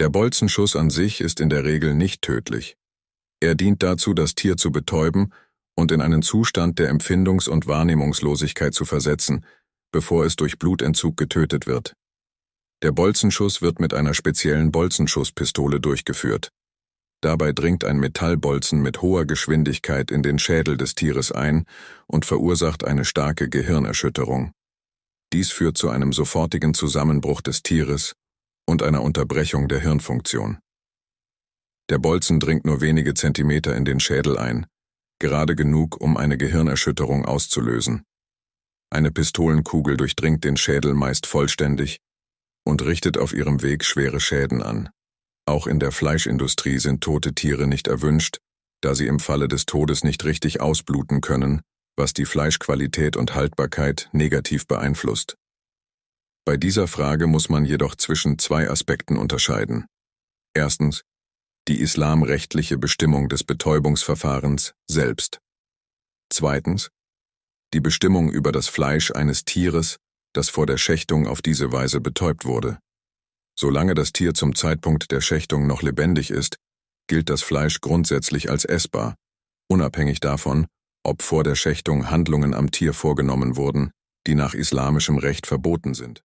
Der Bolzenschuss an sich ist in der Regel nicht tödlich. Er dient dazu, das Tier zu betäuben und in einen Zustand der Empfindungs- und Wahrnehmungslosigkeit zu versetzen, bevor es durch Blutentzug getötet wird. Der Bolzenschuss wird mit einer speziellen Bolzenschusspistole durchgeführt. Dabei dringt ein Metallbolzen mit hoher Geschwindigkeit in den Schädel des Tieres ein und verursacht eine starke Gehirnerschütterung. Dies führt zu einem sofortigen Zusammenbruch des Tieres, und einer Unterbrechung der Hirnfunktion. Der Bolzen dringt nur wenige Zentimeter in den Schädel ein, gerade genug, um eine Gehirnerschütterung auszulösen. Eine Pistolenkugel durchdringt den Schädel meist vollständig und richtet auf ihrem Weg schwere Schäden an. Auch in der Fleischindustrie sind tote Tiere nicht erwünscht, da sie im Falle des Todes nicht richtig ausbluten können, was die Fleischqualität und Haltbarkeit negativ beeinflusst. Bei dieser Frage muss man jedoch zwischen zwei Aspekten unterscheiden. Erstens die islamrechtliche Bestimmung des Betäubungsverfahrens selbst. Zweitens die Bestimmung über das Fleisch eines Tieres, das vor der Schächtung auf diese Weise betäubt wurde. Solange das Tier zum Zeitpunkt der Schächtung noch lebendig ist, gilt das Fleisch grundsätzlich als essbar, unabhängig davon, ob vor der Schächtung Handlungen am Tier vorgenommen wurden, die nach islamischem Recht verboten sind.